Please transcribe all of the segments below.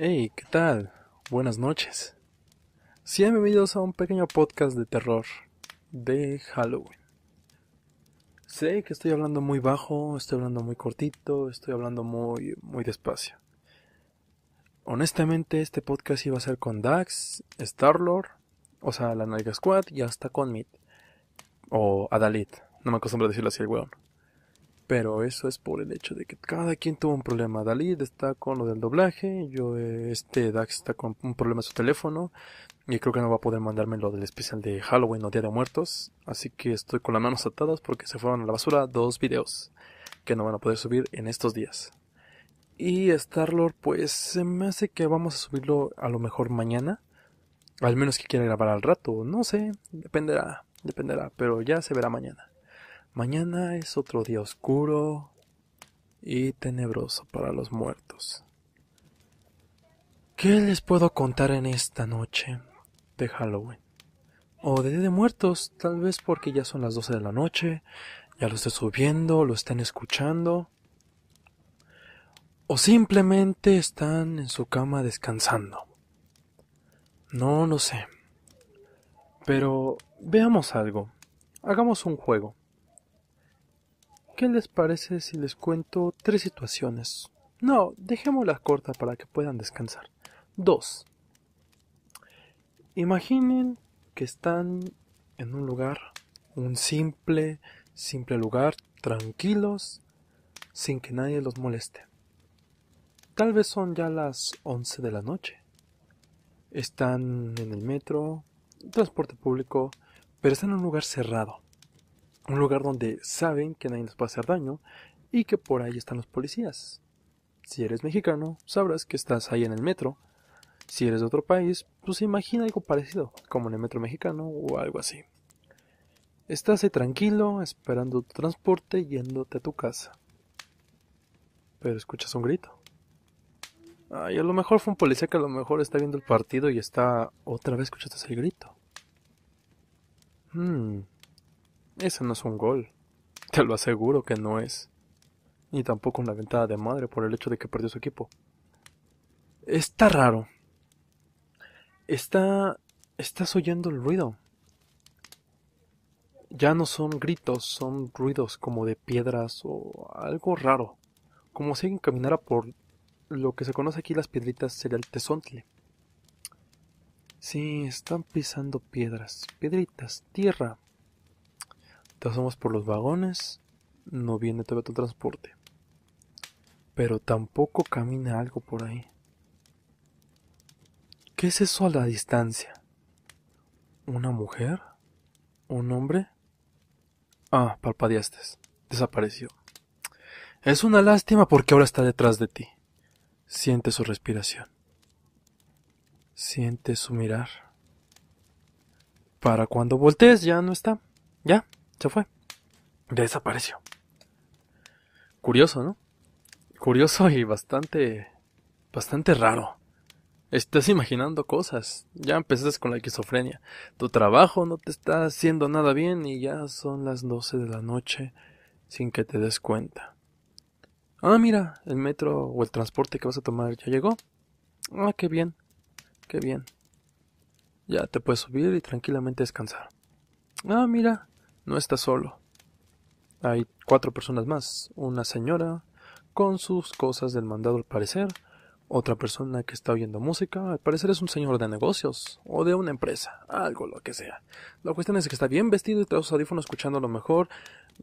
Hey, ¿qué tal? Buenas noches. Sean bienvenidos a un pequeño podcast de terror de Halloween. Sé que estoy hablando muy bajo, estoy hablando muy cortito, estoy hablando muy, muy despacio. Honestamente, este podcast iba a ser con Dax, Starlord, o sea, la Nalga Squad y hasta con Mit O Adalit, no me acostumbro a decirlo así el weón. Pero eso es por el hecho de que cada quien tuvo un problema. Dalí está con lo del doblaje, yo, este Dax está con un problema en su teléfono, y creo que no va a poder mandarme lo del especial de Halloween o Día de Muertos. Así que estoy con las manos atadas porque se fueron a la basura dos videos que no van a poder subir en estos días. Y Starlord, pues se me hace que vamos a subirlo a lo mejor mañana. Al menos que quiera grabar al rato, no sé, dependerá, dependerá, pero ya se verá mañana. Mañana es otro día oscuro y tenebroso para los muertos. ¿Qué les puedo contar en esta noche de Halloween? O de Día de Muertos, tal vez porque ya son las 12 de la noche, ya lo estoy subiendo, lo están escuchando. O simplemente están en su cama descansando. No lo sé. Pero veamos algo. Hagamos un juego. ¿Qué les parece si les cuento tres situaciones? No, dejémoslas cortas para que puedan descansar. Dos. Imaginen que están en un lugar, un simple, simple lugar, tranquilos, sin que nadie los moleste. Tal vez son ya las 11 de la noche. Están en el metro, transporte público, pero están en un lugar cerrado un lugar donde saben que nadie les va a hacer daño y que por ahí están los policías. Si eres mexicano, sabrás que estás ahí en el metro. Si eres de otro país, pues imagina algo parecido, como en el metro mexicano o algo así. Estás ahí tranquilo, esperando tu transporte, yéndote a tu casa. Pero escuchas un grito. Ay, a lo mejor fue un policía que a lo mejor está viendo el partido y está otra vez escuchaste el grito. Hmm, ese no es un gol. Te lo aseguro que no es. Ni tampoco una ventada de madre por el hecho de que perdió su equipo. Está raro. Está... Estás oyendo el ruido. Ya no son gritos, son ruidos como de piedras o algo raro. Como si alguien caminara por lo que se conoce aquí las piedritas sería el tesontle. Sí, están pisando piedras, piedritas, tierra, somos por los vagones, no viene todavía tu transporte. Pero tampoco camina algo por ahí. ¿Qué es eso a la distancia? ¿Una mujer? ¿Un hombre? Ah, parpadeaste. Desapareció. Es una lástima porque ahora está detrás de ti. Siente su respiración. Siente su mirar. Para cuando voltees ya no está. ¿Ya? Se fue. Desapareció. Curioso, ¿no? Curioso y bastante... bastante raro. Estás imaginando cosas. Ya empezaste con la esquizofrenia. Tu trabajo no te está haciendo nada bien y ya son las 12 de la noche sin que te des cuenta. Ah, mira, el metro o el transporte que vas a tomar ya llegó. Ah, qué bien, qué bien. Ya te puedes subir y tranquilamente descansar. Ah, mira, no está solo. Hay cuatro personas más, una señora con sus cosas del mandado al parecer, otra persona que está oyendo música, al parecer es un señor de negocios o de una empresa, algo lo que sea. La cuestión es que está bien vestido y trae sus audífonos escuchando a lo mejor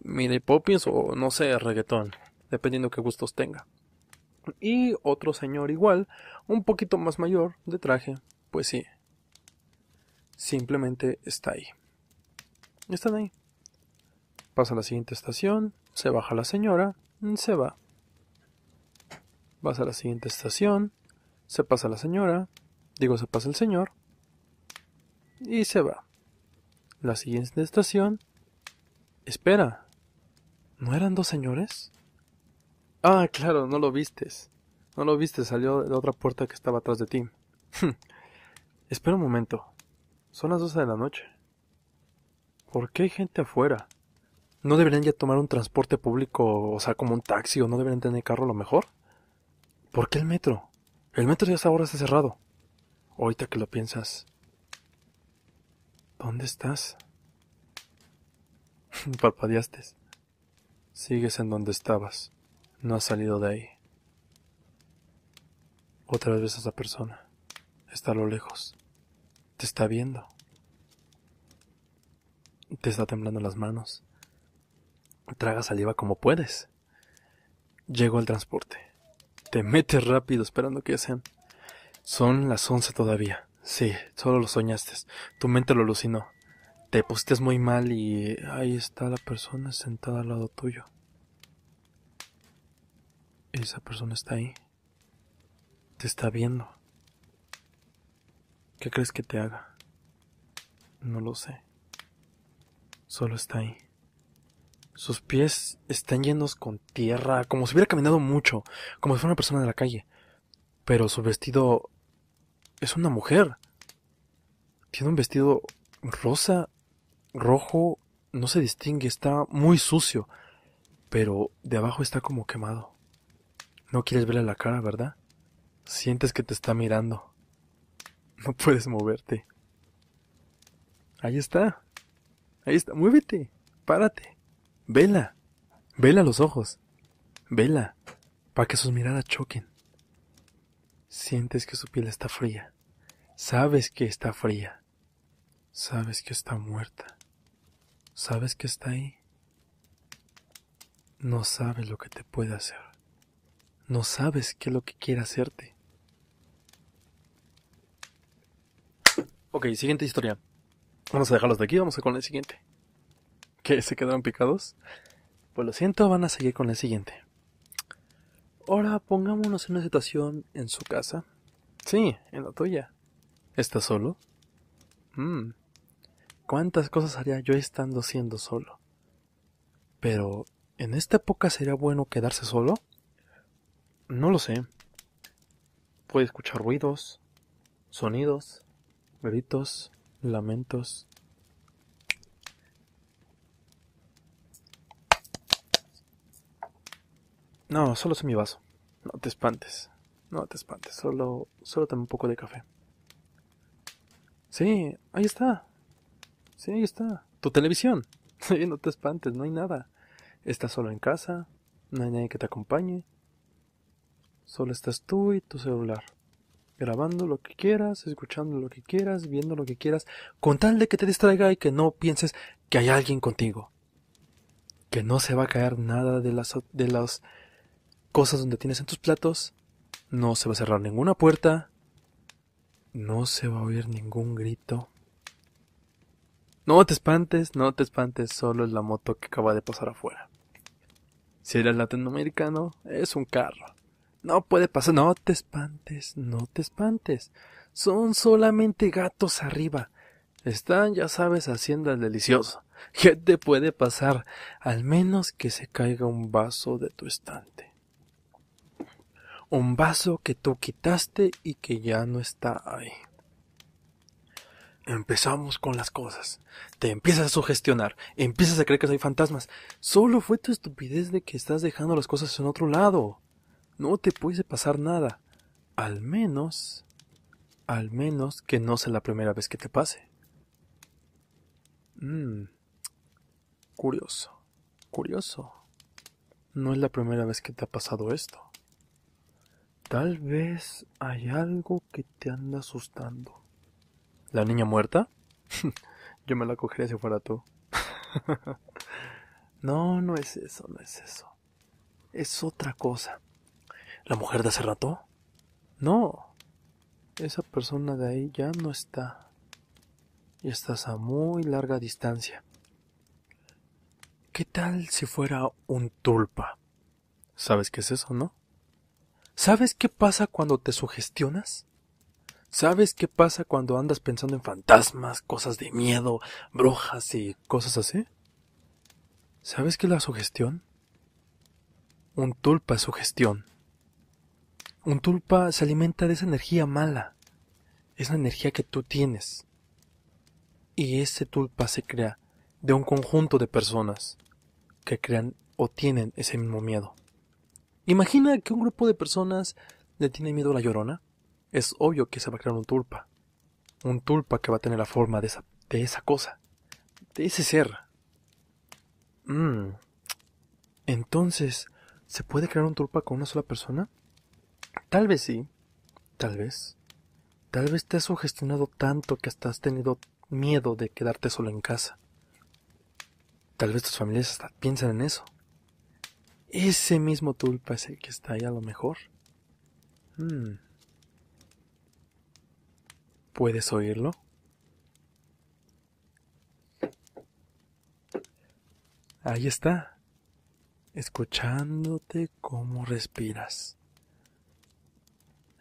Mire Poppins o no sé, reggaetón, dependiendo qué gustos tenga. Y otro señor igual, un poquito más mayor, de traje, pues sí. Simplemente está ahí. Están ahí. Pasa a la siguiente estación, se baja la señora, se va. Vas a la siguiente estación, se pasa la señora, digo se pasa el señor, y se va. La siguiente estación... Espera. ¿No eran dos señores? Ah, claro, no lo vistes. No lo viste, salió de otra puerta que estaba atrás de ti. Espera un momento. Son las doce de la noche. ¿Por qué hay gente afuera? ¿No deberían ya tomar un transporte público, o sea, como un taxi, o no deberían tener carro a lo mejor? ¿Por qué el metro? El metro ya hasta ahora está cerrado. Ahorita que lo piensas. ¿Dónde estás? Parpadeaste. Sigues en donde estabas. No has salido de ahí. Otra vez esa persona. Está a lo lejos. Te está viendo. Te está temblando las manos. Traga saliva como puedes. Llego al transporte. Te metes rápido esperando que sean. Son las once todavía. Sí, solo lo soñaste. Tu mente lo alucinó. Te pusiste muy mal y ahí está la persona sentada al lado tuyo. Esa persona está ahí. Te está viendo. ¿Qué crees que te haga? No lo sé. Solo está ahí. Sus pies están llenos con tierra, como si hubiera caminado mucho, como si fuera una persona de la calle. Pero su vestido es una mujer. Tiene un vestido rosa, rojo, no se distingue, está muy sucio, pero de abajo está como quemado. No quieres verle la cara, ¿verdad? Sientes que te está mirando. No puedes moverte. Ahí está. Ahí está. Muévete. Párate. Vela. Vela los ojos. Vela. Para que sus miradas choquen. Sientes que su piel está fría. Sabes que está fría. Sabes que está muerta. Sabes que está ahí. No sabes lo que te puede hacer. No sabes qué es lo que quiere hacerte. Ok, siguiente historia. Vamos a dejarlos de aquí, vamos a con el siguiente que se quedaron picados, pues lo siento, van a seguir con el siguiente. Ahora pongámonos en una situación en su casa. Sí, en la tuya. ¿Estás solo? Mmm. ¿Cuántas cosas haría yo estando siendo solo? Pero, ¿en esta época sería bueno quedarse solo? No lo sé. Puede escuchar ruidos, sonidos, gritos, lamentos, No, solo es mi vaso. No te espantes. No te espantes. Solo, solo tengo un poco de café. Sí, ahí está. Sí, ahí está. Tu televisión. no te espantes, no hay nada. Estás solo en casa. No hay nadie que te acompañe. Solo estás tú y tu celular. Grabando lo que quieras, escuchando lo que quieras, viendo lo que quieras, con tal de que te distraiga y que no pienses que hay alguien contigo. Que no se va a caer nada de las, de las cosas donde tienes en tus platos, no se va a cerrar ninguna puerta, no se va a oír ningún grito. No te espantes, no te espantes, solo es la moto que acaba de pasar afuera. Si eres latinoamericano, es un carro. No puede pasar, no te espantes, no te espantes. Son solamente gatos arriba. Están, ya sabes, haciendo el delicioso. ¿Qué te puede pasar? Al menos que se caiga un vaso de tu estante un vaso que tú quitaste y que ya no está ahí. Empezamos con las cosas. Te empiezas a sugestionar, empiezas a creer que hay fantasmas. Solo fue tu estupidez de que estás dejando las cosas en otro lado. No te puede pasar nada. Al menos, al menos que no sea la primera vez que te pase. Mmm. Curioso, curioso. No es la primera vez que te ha pasado esto. Tal vez hay algo que te anda asustando. ¿La niña muerta? Yo me la cogería si fuera tú. no, no es eso, no es eso. Es otra cosa. ¿La mujer de hace rato? No. Esa persona de ahí ya no está. Y estás a muy larga distancia. ¿Qué tal si fuera un tulpa? ¿Sabes qué es eso, no? ¿Sabes qué pasa cuando te sugestionas? ¿Sabes qué pasa cuando andas pensando en fantasmas, cosas de miedo, brujas y cosas así? ¿Sabes qué es la sugestión? Un tulpa es sugestión. Un tulpa se alimenta de esa energía mala. esa energía que tú tienes. Y ese tulpa se crea de un conjunto de personas que crean o tienen ese mismo miedo. Imagina que un grupo de personas le tiene miedo a la llorona. Es obvio que se va a crear un tulpa. Un tulpa que va a tener la forma de esa, de esa cosa. De ese ser. Mm. Entonces, ¿se puede crear un tulpa con una sola persona? Tal vez sí. Tal vez. Tal vez te has sugestionado tanto que hasta has tenido miedo de quedarte solo en casa. Tal vez tus familias piensan en eso ese mismo tulpa es el que está ahí a lo mejor. Hmm. ¿Puedes oírlo? Ahí está, escuchándote cómo respiras,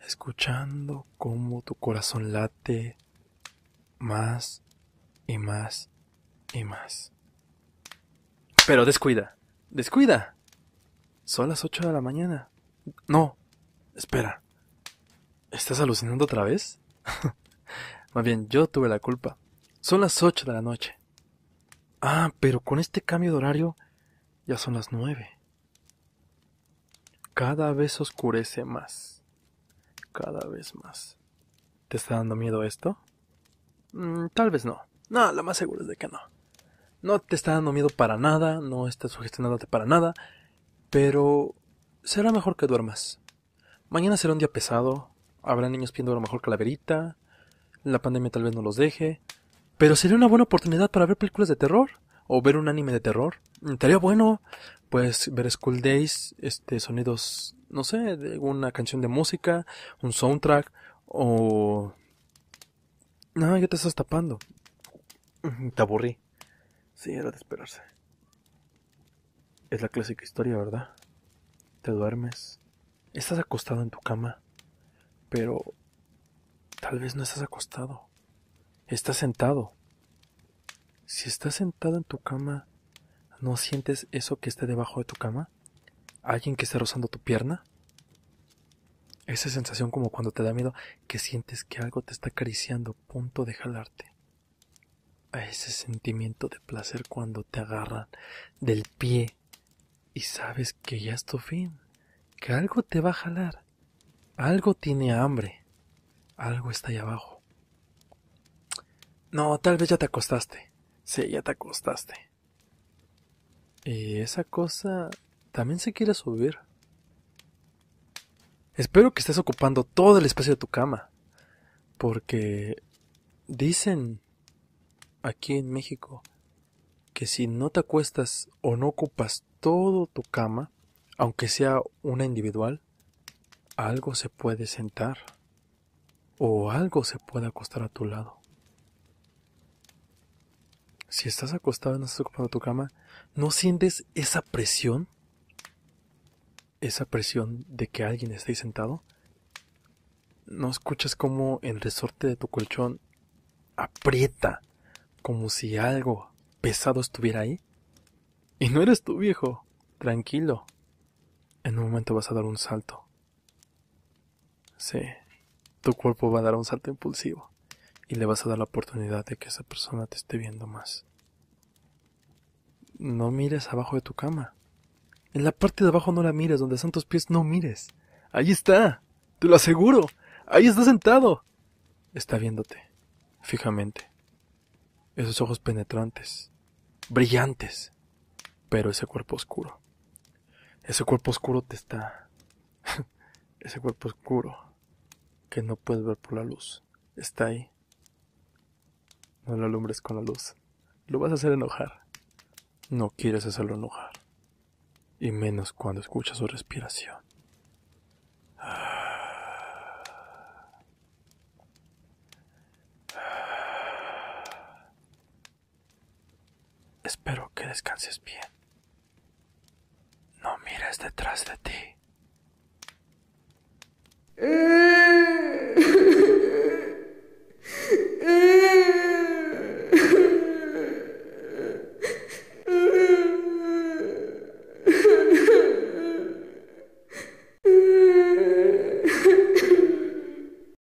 escuchando cómo tu corazón late más y más y más. Pero descuida, descuida, son las 8 de la mañana. No, espera. ¿Estás alucinando otra vez? Más bien, yo tuve la culpa. Son las 8 de la noche. Ah, pero con este cambio de horario ya son las 9. Cada vez oscurece más. Cada vez más. ¿Te está dando miedo esto? Mm, tal vez no. No, lo más seguro es de que no. No te está dando miedo para nada, no está sugestionándote para nada, pero será mejor que duermas. Mañana será un día pesado, habrá niños pidiendo a lo mejor calaverita, la pandemia tal vez no los deje, pero sería una buena oportunidad para ver películas de terror o ver un anime de terror. Estaría bueno, pues ver School Days, este sonidos, no sé, de una canción de música, un soundtrack o no, ya te estás tapando. Te aburrí. Sí, era de esperarse. Es la clásica historia, ¿verdad? Te duermes, estás acostado en tu cama, pero tal vez no estás acostado, estás sentado. Si estás sentado en tu cama, ¿no sientes eso que está debajo de tu cama? ¿Alguien que está rozando tu pierna? Esa sensación como cuando te da miedo que sientes que algo te está acariciando, a punto de jalarte. A ese sentimiento de placer cuando te agarran del pie y sabes que ya es tu fin, que algo te va a jalar, algo tiene hambre, algo está ahí abajo. No, tal vez ya te acostaste. Sí, ya te acostaste. Y esa cosa también se quiere subir. Espero que estés ocupando todo el espacio de tu cama, porque dicen aquí en México que si no te acuestas o no ocupas todo tu cama, aunque sea una individual, algo se puede sentar o algo se puede acostar a tu lado. Si estás acostado estás ocupando tu cama, ¿no sientes esa presión? Esa presión de que alguien esté sentado. ¿No escuchas cómo el resorte de tu colchón aprieta como si algo pesado estuviera ahí? Y no eres tú, viejo. Tranquilo. En un momento vas a dar un salto. Sí. Tu cuerpo va a dar un salto impulsivo. Y le vas a dar la oportunidad de que esa persona te esté viendo más. No mires abajo de tu cama. En la parte de abajo no la mires, donde están tus pies no mires. Ahí está. Te lo aseguro. Ahí está sentado. Está viéndote. Fijamente. Esos ojos penetrantes. Brillantes. Pero ese cuerpo oscuro. Ese cuerpo oscuro te está... ese cuerpo oscuro que no puedes ver por la luz. Está ahí. No lo alumbres con la luz. Lo vas a hacer enojar. No quieres hacerlo enojar. Y menos cuando escuchas su respiración. Espero que descanses bien detrás de ti. Eh.